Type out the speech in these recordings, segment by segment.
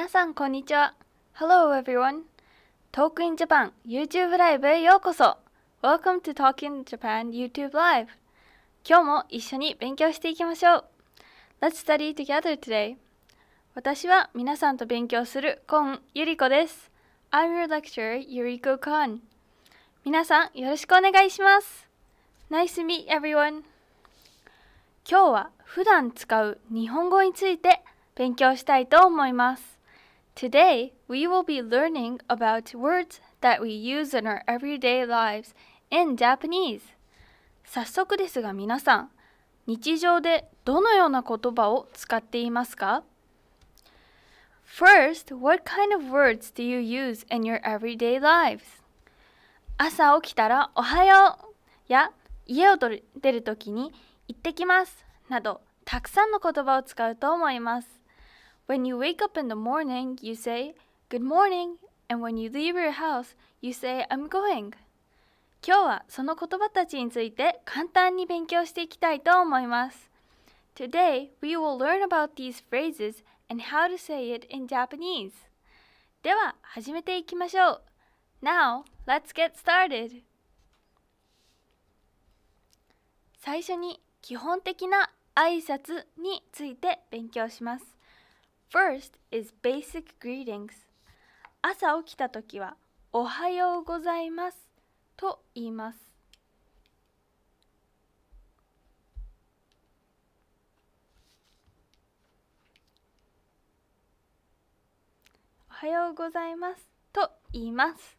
皆さんこんにちは Hello everyone Talk in Japan YouTube ライブへようこそ Welcome to Talk in Japan YouTube Live 今日も一緒に勉強していきましょう Let's study together today 私は皆さんと勉強するコンゆりこです I'm your lecturer Yuriko Kon 皆さんよろしくお願いします Nice to meet everyone 今日は普段使う日本語について勉強したいと思います Today, we will be learning about words that we use in our everyday lives in Japanese. 早速ですが皆さん、日常でどのような言葉を使っていますか First, what kind of words do you use in your everyday lives? 朝起きたらおはようや家を出るときに行ってきますなどたくさんの言葉を使うと思います。When you wake up in the morning, you say, Good morning. And when you leave your house, you say, I'm going. 今日はその言葉たちについて簡単に勉強していきたいと思います。Today, we will learn about these phrases and how to say it in Japanese. では、始めていきましょう。Now, let's get started! 最初に基本的な挨拶について勉強します。First is basic greetings. 朝起きた時は、おはようございますと言います。おはようございますと言います。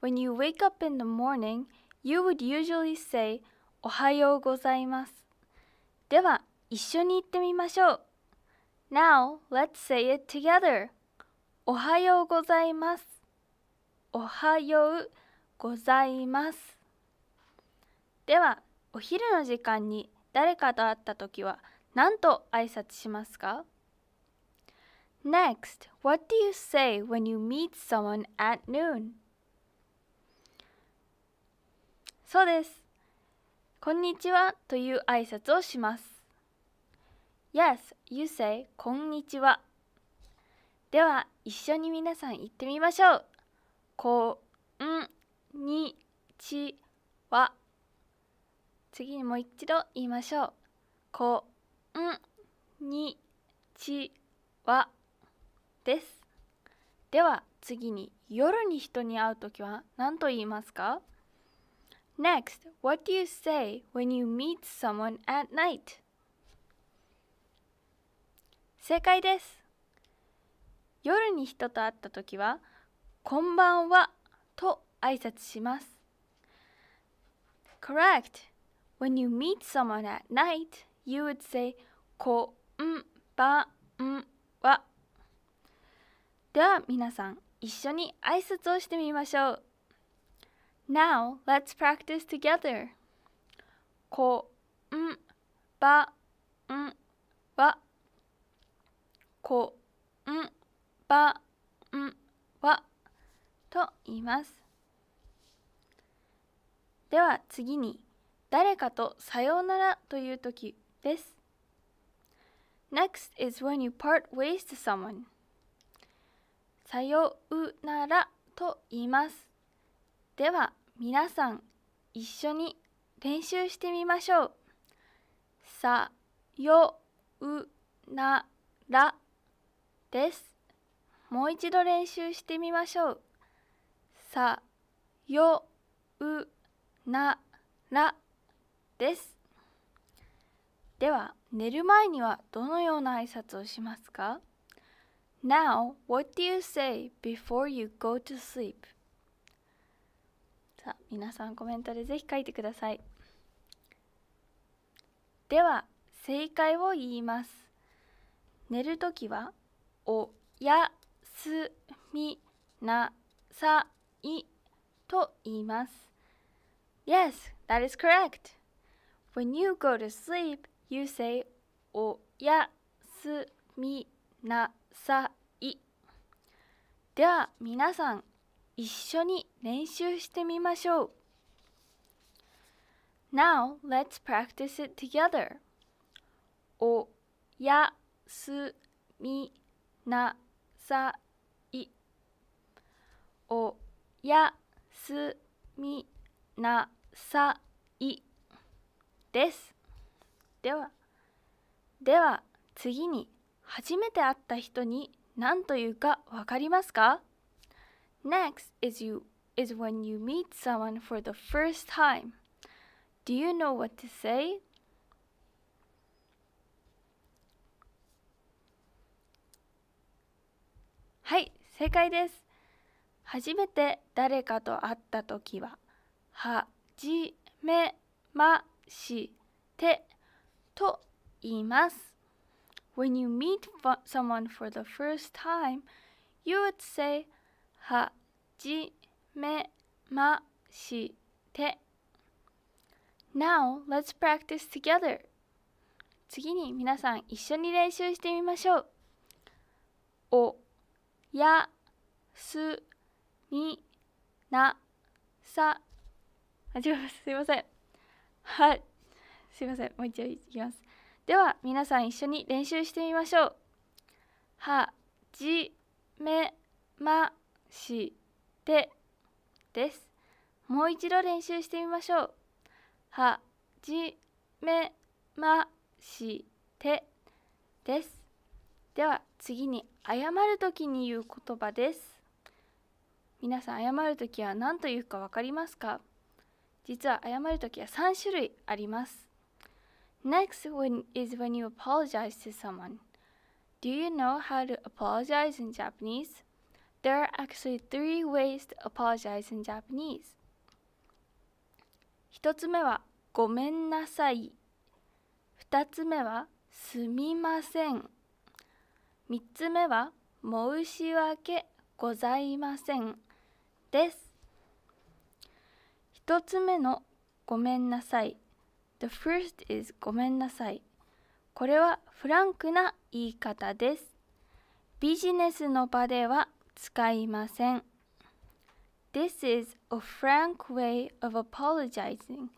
When you wake up in the morning, you would usually say おはようございます。では、一緒に行ってみましょう。Now let's say it together. おはようございます。おはようございます。では、お昼の時間に誰かと会った時は何と挨拶しますか ?Next, what do you say when you meet someone at noon? そうです。こんにちはという挨拶をします。Yes, you say こんにちは。では一緒に皆さん言ってみましょう。こんにちは。次にもう一度言いましょう。こんにちはです。では次に夜に人に会うときは何と言いますか ?Next, what do you say when you meet someone at night? 正解です夜に人と会った時は「こんばんは」と挨拶します Correct! When you meet someone at night, you would say こんばんはでは皆さん一緒に挨拶をしてみましょう Now let's practice together こんばんはこんばんはと言いますでは次に誰かとさようならという時です Next is when you part ways to someone さようならと言いますでは皆さん一緒に練習してみましょうさようならですもう一度練習してみましょうさようならですでは寝る前にはどのような挨拶をしますか Now, what do you say before you go to sleep? さあ、皆さんコメントでぜひ書いてください。では、正解を言います。寝るときはおやすみなさいと言います。Yes, that is correct. When you go to sleep, you say おやすみなさい。ではみなさん、一緒に練習してみましょう。Now, let's practice it together. おやすみなさい。なさいおやすみなさいですではでは次に初めて会った人に何というかわかりますか Next is you is when you meet someone for the first time. Do you know what to say? はい正解です初めて誰かと会った時ははじめましてと言います When you meet someone for the first time you would say はじめまして Now let's practice together 次に皆さん一緒に練習してみましょうおやすみなさあ違いますすいませんはいすいませんもう一度いきますでは皆さん一緒に練習してみましょうはじめましてですもう一度練習してみましょうはじめましてですでは次に謝るときに言う言葉です皆さん謝る時は何というか分かりますか実は謝る時は3種類あります Next when is when you apologize to someone Do you know how to apologize in Japanese? There are actually three ways to apologize in Japanese. 1つ目はごめんなさい。2つ目はすみません。3つ目は「申し訳ございません」です。1つ目の「ごめんなさい」The first is ごめんなさい。これはフランクな言い方です。ビジネスの場では使いません。This is a frank way of apologizing,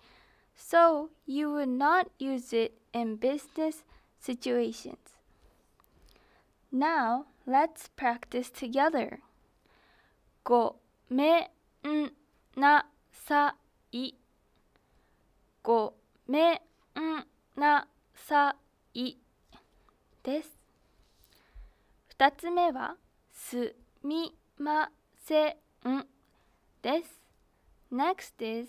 so you would not use it in business situations. Now let's practice together. ごめんなさい。ごめんなさい。です。二つ目は、すみませんです。Next is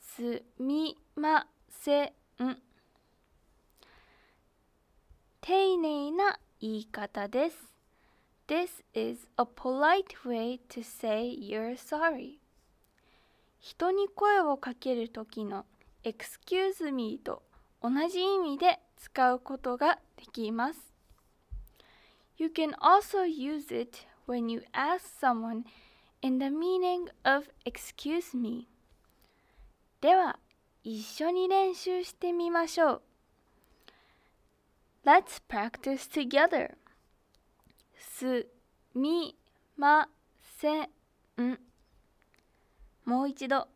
すみません。丁寧な言い方です。This is a polite way to say you're sorry. 人に声をかける時の excuse me と同じ意味で使うことができます。You can also use it when you ask someone in the meaning of excuse me. では、一緒に練習してみましょう。Let's practice together. すみません。もう一度。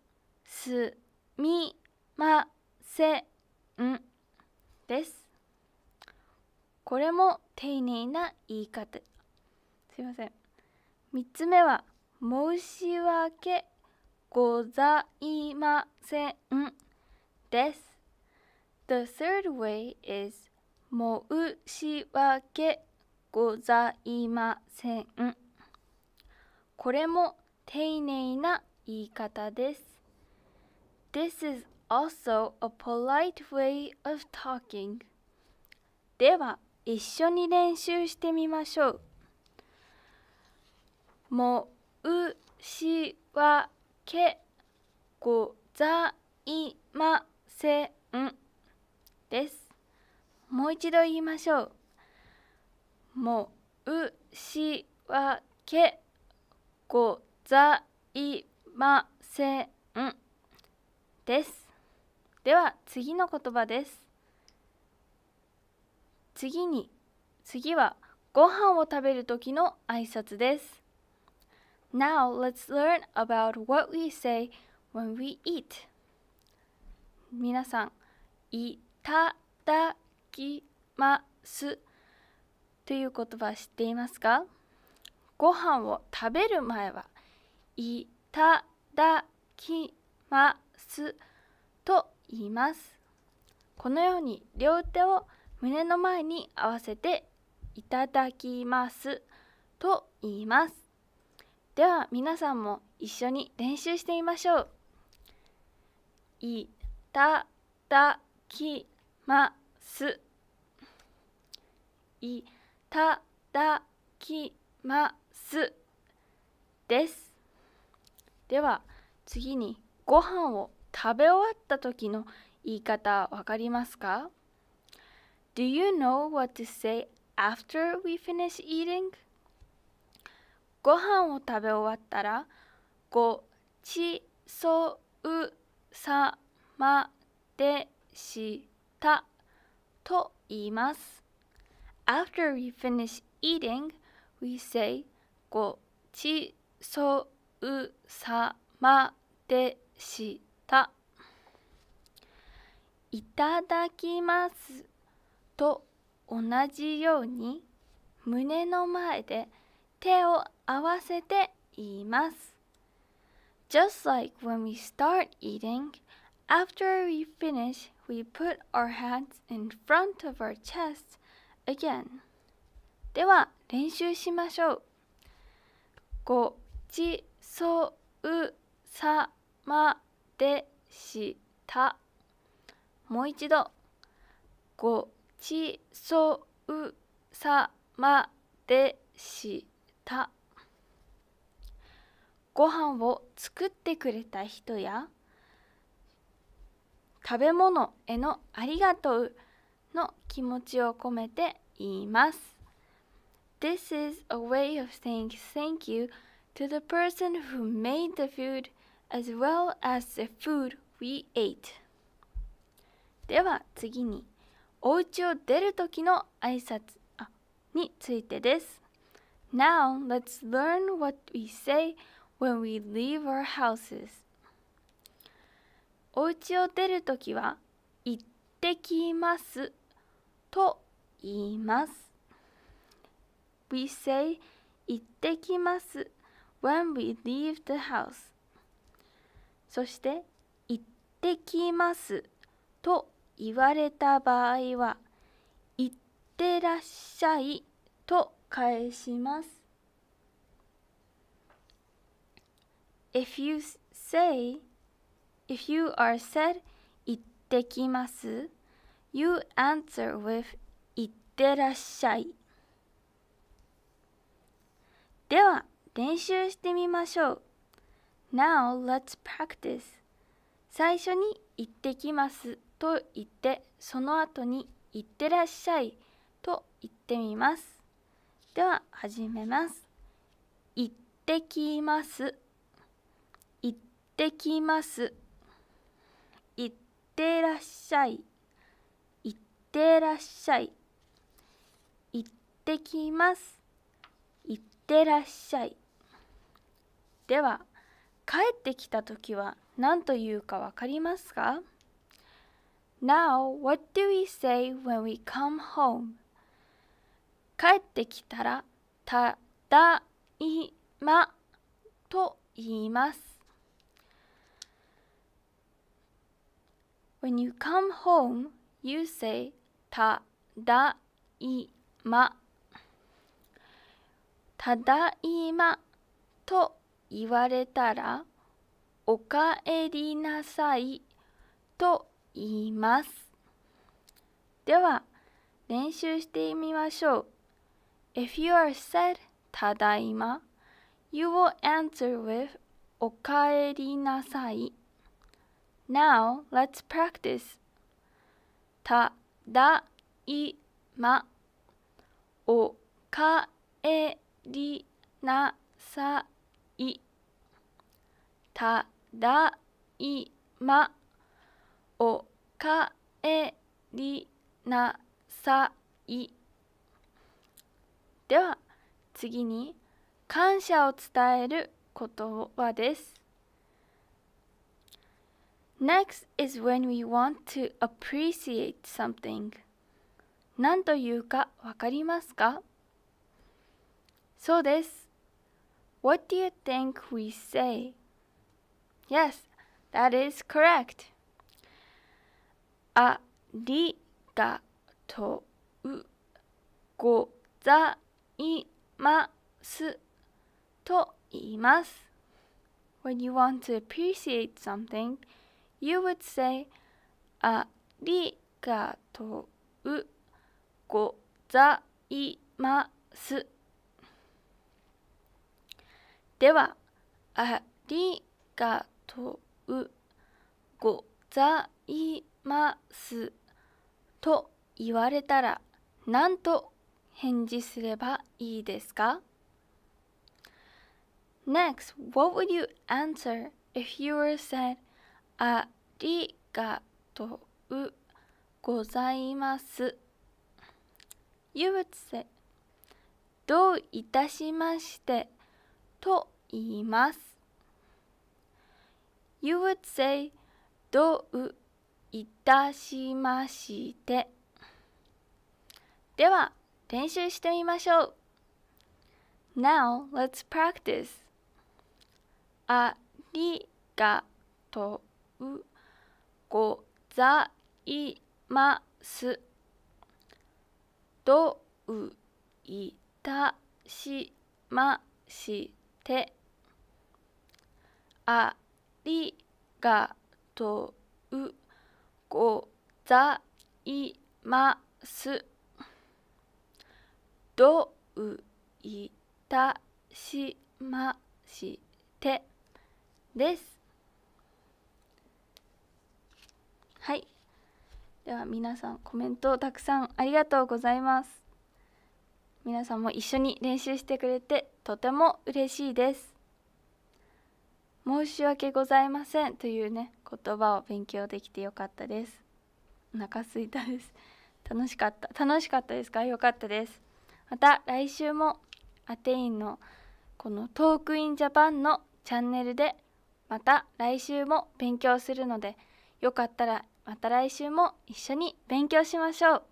すみませんです。これも丁寧な言い方。すいません。3つ目は、申し訳ございませんです。The third way is 申し訳ございません。これも丁寧な言い方です。This is also a polite way of talking. では、一緒に練習してみましょう。申し訳ございませんです。もう一度言いましょう。もうしわけございませんです。では次の言葉です。次に次はご飯を食べる時の挨拶です。Now let's learn about what we say when we eat. 皆さん、いただききますという言葉知っていますかご飯を食べる前はいただきますと言いますこのように両手を胸の前に合わせていただきますと言いますでは皆さんも一緒に練習してみましょういただきますいただきますですでは次にご飯を食べ終わった時の言い方わかりますか Do you know what to say after we finish eating? ご飯を食べ終わったらごちそうさまでしたと言います。After we finish eating, we say ごちそうさまでした。いただきますと同じように胸の前で手を合わせて言います。Just like when we start eating, after we finish, we put our hands in front of our chest again では練習しましょうごちそうさまでしたもう一度ごちそうさまでしたご飯を作ってくれた人や食べ物へのありがとうの気持ちを込めて言います。This is a way of saying thank you to the person who made the food as well as the food we ate. では次にお家を出る時の挨拶についてです。Now let's learn what we say when we leave our houses. お家を出るときは行ってきますと言います。We say 行ってきます when we leave the house そして行ってきますと言われた場合は行ってらっしゃいと返します If you say if you are said 行ってきます You answer with いってらっしゃい。では、練習してみましょう。Now let's practice. 最初に行ってきますと言って、その後に行ってらっしゃいと言ってみます。では、始めます。行ってきます。行ってきます。行ってらっしゃい。ってらっしゃい。いってきます。いってらっしゃい。では、帰ってきたときは何と言うかわかりますか ?Now, what do we say when we come home? 帰ってきたら、ただいまと言います。When you come home, you say ただいまただいまと言われたらおかえりなさいと言いますでは練習してみましょう If you are said ただいま you will answer with おかえりなさい Now let's practice ただいまおかえりなさいただいまおかえりなさいでは次に感謝を伝える言葉です Next is when we want to appreciate something. 何というかわかりますかそうです。What do you think we say? Yes, that is correct. ありがとうございますと言います。When you want to appreciate something, You would say ありがとうございます。では、ありがとうございますと言われたらなんと返事すればいいですか Next, what would you answer if you were said, ありがとうございます。ゆうせ、どういたしまして、と言います。You would say, どういたしまして。では、練習してみましょう。Now, let's practice. ありがとう。ございます。どういたしまして。ありがとうございます。どういたしましてです。はいでは皆さんコメントたくさんありがとうございます皆さんも一緒に練習してくれてとても嬉しいです申し訳ございませんというね言葉を勉強できてよかったですお腹すいたです楽しかった楽しかったですかよかったですまた来週もアテインのこのトークインジャパンのチャンネルでまた来週も勉強するのでよかったらまた来週も一緒に勉強しましょう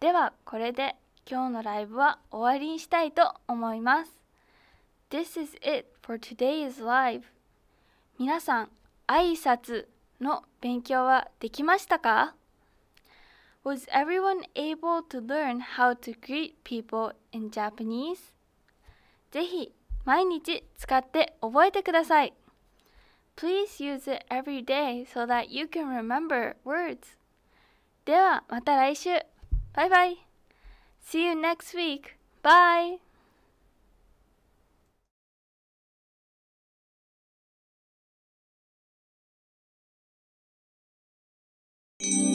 ではこれで今日のライブは終わりにしたいと思います This is it for today's live 皆さん挨拶の勉強はできましたか Was everyone able to learn how to greet people in Japanese? ぜひ毎日使って覚えてください。Please use it every day so that you can remember words. ではまた来週。バイバイ。See you next week. Bye. you